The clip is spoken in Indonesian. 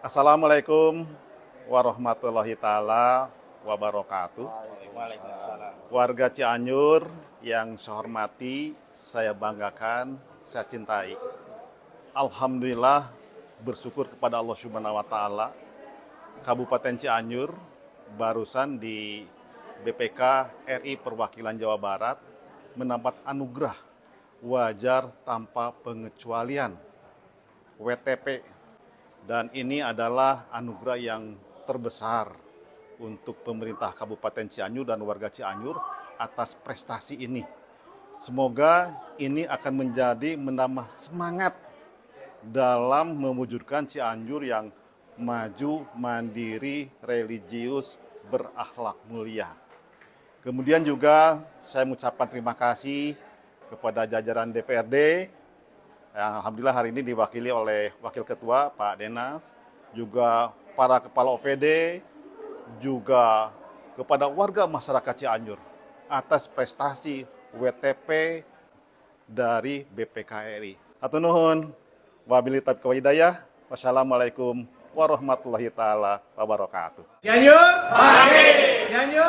Assalamualaikum warahmatullahi taala wabarakatuh. Warga Cianjur yang saya hormati, saya banggakan, saya cintai. Alhamdulillah bersyukur kepada Allah Subhanahu wa taala. Kabupaten Cianjur barusan di BPK RI Perwakilan Jawa Barat mendapat anugerah wajar tanpa pengecualian WTP dan ini adalah anugerah yang terbesar untuk pemerintah Kabupaten Cianjur dan warga Cianjur atas prestasi ini. Semoga ini akan menjadi menambah semangat dalam mewujudkan Cianjur yang maju, mandiri, religius, berakhlak mulia. Kemudian juga saya mengucapkan terima kasih kepada jajaran DPRD Ya, alhamdulillah hari ini diwakili oleh Wakil Ketua Pak Denas, juga para Kepala OVD, juga kepada warga masyarakat Cianjur atas prestasi WTP dari BPKRI. Atunuhun, wabilitab kewidayah, wassalamualaikum warahmatullahi taala wabarakatuh. Cianjur, Cianjur.